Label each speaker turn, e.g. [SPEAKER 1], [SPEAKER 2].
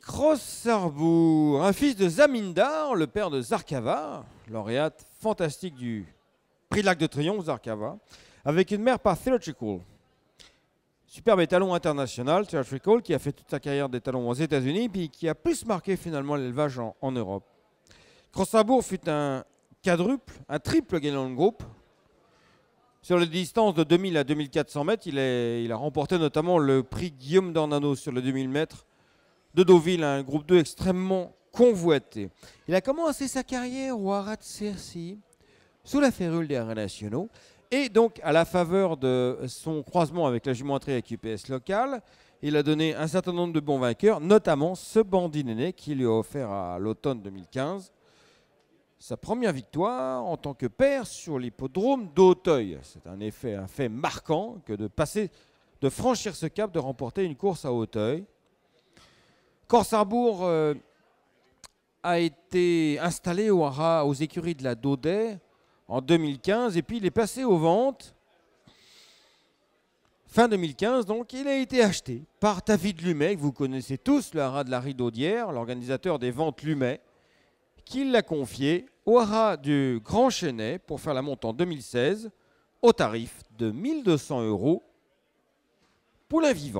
[SPEAKER 1] Crossarbourg, un fils de Zamindar, le père de Zarkava, lauréate fantastique du prix de l'Arc de Triomphe Zarkava, avec une mère par Theatrical. Superbe étalon international, Theatrical, qui a fait toute sa carrière d'étalon aux États-Unis, puis qui a plus marqué finalement l'élevage en, Europe. Crossarbourg fut un quadruple, un triple gagnant de groupe. Sur les distances de 2000 à 2400 mètres, il, il a remporté notamment le prix Guillaume d'Ornano sur le 2000 mètres de Deauville, un groupe 2 extrêmement convoité. Il a commencé sa carrière au Haras Cercy, sous la férule des Rennes nationaux, et donc à la faveur de son croisement avec la jumenterie avec locale, il a donné un certain nombre de bons vainqueurs, notamment ce bandit néné qui lui a offert à l'automne 2015 sa première victoire en tant que père sur l'hippodrome d'Auteuil. C'est un effet, un fait marquant que de passer, de franchir ce cap, de remporter une course à Auteuil. Corsarbourg euh, a été installé au haras aux écuries de la Daudet en 2015 et puis il est passé aux ventes fin 2015. Donc il a été acheté par David Lumet, que vous connaissez tous, le haras de la Ridaudière, l'organisateur des ventes Lumet, qui l'a confié au haras du Grand Chenet pour faire la monte en 2016 au tarif de 1200 euros la vivant.